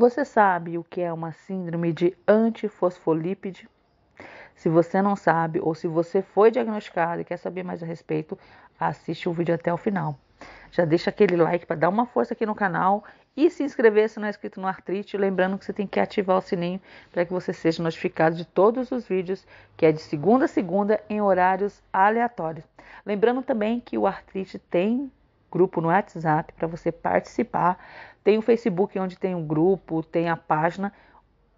Você sabe o que é uma síndrome de antifosfolípide? Se você não sabe ou se você foi diagnosticado e quer saber mais a respeito, assiste o vídeo até o final. Já deixa aquele like para dar uma força aqui no canal e se inscrever se não é inscrito no Artrite. Lembrando que você tem que ativar o sininho para que você seja notificado de todos os vídeos, que é de segunda a segunda em horários aleatórios. Lembrando também que o Artrite tem grupo no WhatsApp para você participar. Tem o Facebook onde tem um grupo, tem a página,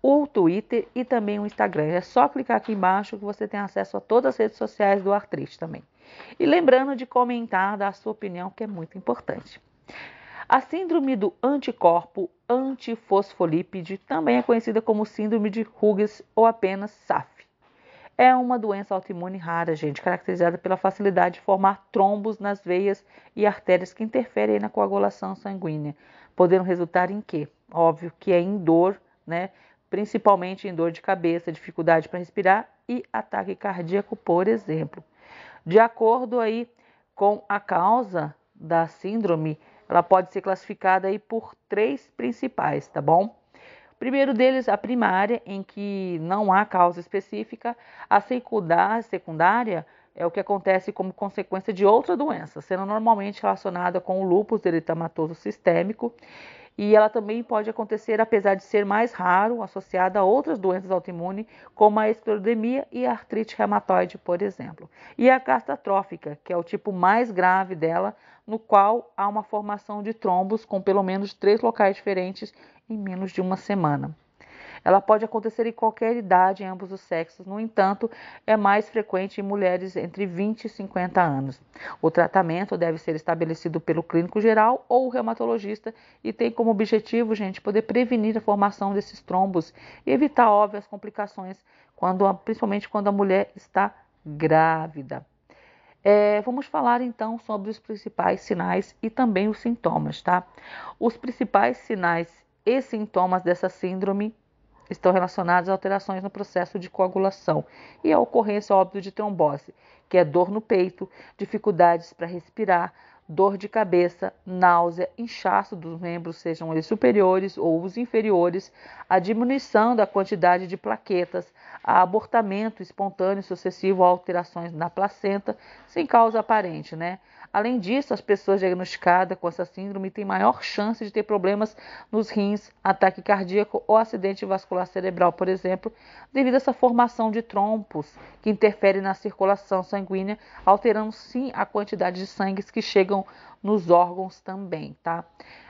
o Twitter e também o Instagram. É só clicar aqui embaixo que você tem acesso a todas as redes sociais do Artrite também. E lembrando de comentar, dar a sua opinião, que é muito importante. A síndrome do anticorpo antifosfolípide também é conhecida como síndrome de Hughes ou apenas SAF. É uma doença autoimune rara, gente, caracterizada pela facilidade de formar trombos nas veias e artérias que interferem na coagulação sanguínea, podendo resultar em quê? Óbvio que é em dor, né? Principalmente em dor de cabeça, dificuldade para respirar e ataque cardíaco, por exemplo. De acordo aí com a causa da síndrome, ela pode ser classificada aí por três principais, tá bom? Primeiro deles, a primária, em que não há causa específica. A secundária é o que acontece como consequência de outra doença, sendo normalmente relacionada com o lúpus eritematoso sistêmico. E ela também pode acontecer, apesar de ser mais raro, associada a outras doenças autoimunes, como a esclerodemia e a artrite reumatoide, por exemplo. E a catastrófica que é o tipo mais grave dela, no qual há uma formação de trombos com pelo menos três locais diferentes em menos de uma semana. Ela pode acontecer em qualquer idade, em ambos os sexos, no entanto, é mais frequente em mulheres entre 20 e 50 anos. O tratamento deve ser estabelecido pelo clínico geral ou reumatologista e tem como objetivo, gente, poder prevenir a formação desses trombos e evitar óbvias complicações, quando, principalmente quando a mulher está grávida. É, vamos falar então sobre os principais sinais e também os sintomas, tá? Os principais sinais e sintomas dessa síndrome estão relacionados a alterações no processo de coagulação e a ocorrência, óbvio, de trombose, que é dor no peito, dificuldades para respirar, dor de cabeça, náusea, inchaço dos membros, sejam eles superiores ou os inferiores, a diminuição da quantidade de plaquetas, a abortamento espontâneo sucessivo a alterações na placenta, sem causa aparente, né? Além disso, as pessoas diagnosticadas com essa síndrome têm maior chance de ter problemas nos rins, ataque cardíaco ou acidente vascular cerebral, por exemplo, devido a essa formação de trompos que interfere na circulação sanguínea, alterando sim a quantidade de sangue que chegam nos órgãos também, tá?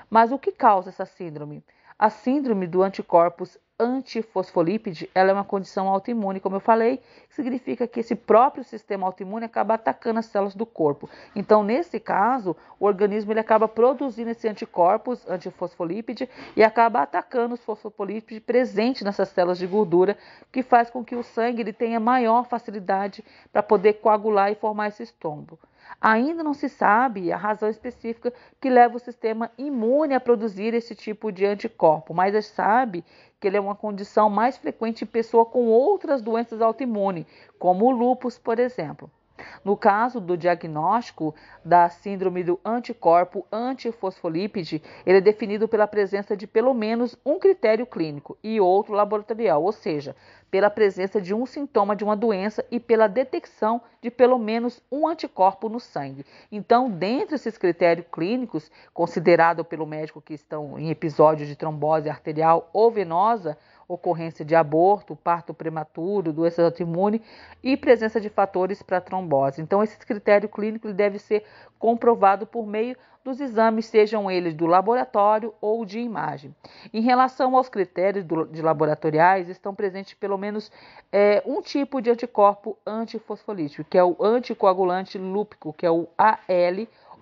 Mas o que causa essa síndrome? A síndrome do anticorpos antifosfolípide, ela é uma condição autoimune, como eu falei, significa que esse próprio sistema autoimune acaba atacando as células do corpo. Então, nesse caso, o organismo ele acaba produzindo esse anticorpos antifosfolípide e acaba atacando os fosfolípides presentes nessas células de gordura, que faz com que o sangue ele tenha maior facilidade para poder coagular e formar esse estombo. Ainda não se sabe a razão específica que leva o sistema imune a produzir esse tipo de anticorpo, mas se sabe que ele é uma condição mais frequente em pessoa com outras doenças autoimunes, como o lúpus, por exemplo. No caso do diagnóstico da síndrome do anticorpo antifosfolípide, ele é definido pela presença de pelo menos um critério clínico e outro laboratorial, ou seja, pela presença de um sintoma de uma doença e pela detecção de pelo menos um anticorpo no sangue. Então, dentre esses critérios clínicos, considerado pelo médico que estão em episódios de trombose arterial ou venosa, ocorrência de aborto, parto prematuro, doença autoimune e presença de fatores para trombose. Então, esse critério clínico deve ser comprovado por meio dos exames, sejam eles do laboratório ou de imagem. Em relação aos critérios do, de laboratoriais, estão presentes pelo menos é, um tipo de anticorpo antifosfolítico, que é o anticoagulante lúpico, que é o AL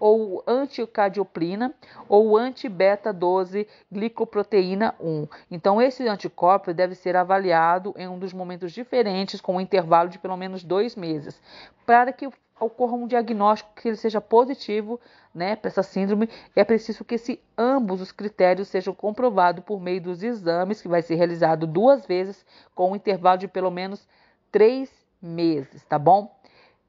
ou anticardioplina ou anti-beta-12 glicoproteína 1. Então, esse anticorpo deve ser avaliado em um dos momentos diferentes, com um intervalo de pelo menos dois meses, para que ocorra um diagnóstico que ele seja positivo né, para essa síndrome, é preciso que esse, ambos os critérios sejam comprovados por meio dos exames, que vai ser realizado duas vezes, com um intervalo de pelo menos três meses, tá bom?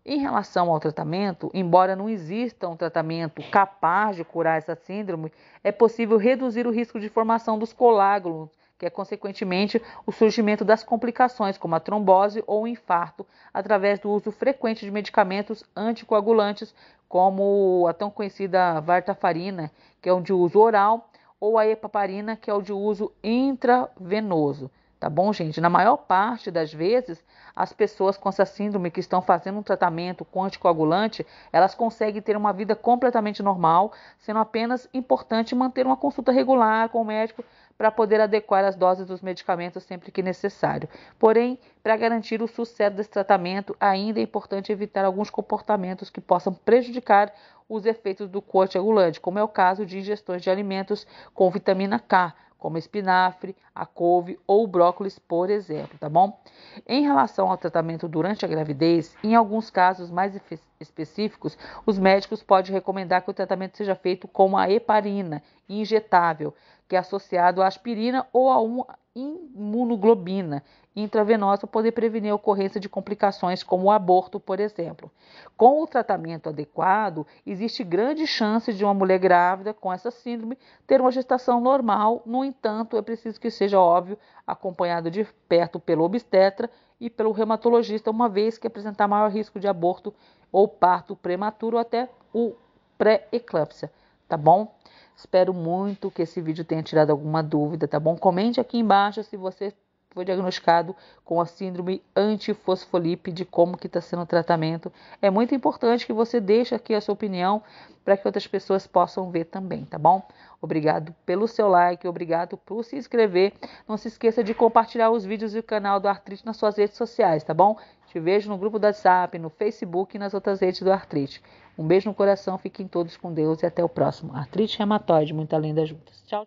Em relação ao tratamento, embora não exista um tratamento capaz de curar essa síndrome, é possível reduzir o risco de formação dos colágulos, que é consequentemente o surgimento das complicações como a trombose ou o infarto, através do uso frequente de medicamentos anticoagulantes, como a tão conhecida vartafarina, que é o de uso oral, ou a heparina, que é o de uso intravenoso. Tá bom, gente? Na maior parte das vezes, as pessoas com essa síndrome que estão fazendo um tratamento com anticoagulante, elas conseguem ter uma vida completamente normal, sendo apenas importante manter uma consulta regular com o médico para poder adequar as doses dos medicamentos sempre que necessário. Porém, para garantir o sucesso desse tratamento, ainda é importante evitar alguns comportamentos que possam prejudicar os efeitos do corticoagulante, como é o caso de ingestões de alimentos com vitamina K, como espinafre, a couve ou o brócolis, por exemplo, tá bom? Em relação ao tratamento durante a gravidez, em alguns casos mais específicos, os médicos podem recomendar que o tratamento seja feito com a heparina injetável, que é associado à aspirina ou a uma imunoglobina intravenosa poder prevenir a ocorrência de complicações como o aborto, por exemplo. Com o tratamento adequado, existe grande chance de uma mulher grávida com essa síndrome ter uma gestação normal. No entanto, é preciso que seja óbvio, acompanhado de perto pelo obstetra e pelo reumatologista, uma vez que apresentar maior risco de aborto ou parto prematuro ou até o pré-eclâmpsia, tá bom? Espero muito que esse vídeo tenha tirado alguma dúvida, tá bom? Comente aqui embaixo se você foi diagnosticado com a síndrome antifosfolípide, como que está sendo o tratamento. É muito importante que você deixe aqui a sua opinião para que outras pessoas possam ver também, tá bom? Obrigado pelo seu like, obrigado por se inscrever. Não se esqueça de compartilhar os vídeos e o canal do Artrite nas suas redes sociais, tá bom? Te vejo no grupo do WhatsApp, no Facebook e nas outras redes do Artrite. Um beijo no coração, fiquem todos com Deus e até o próximo. Artrite reumatoide, muita lenda juntas. Tchau.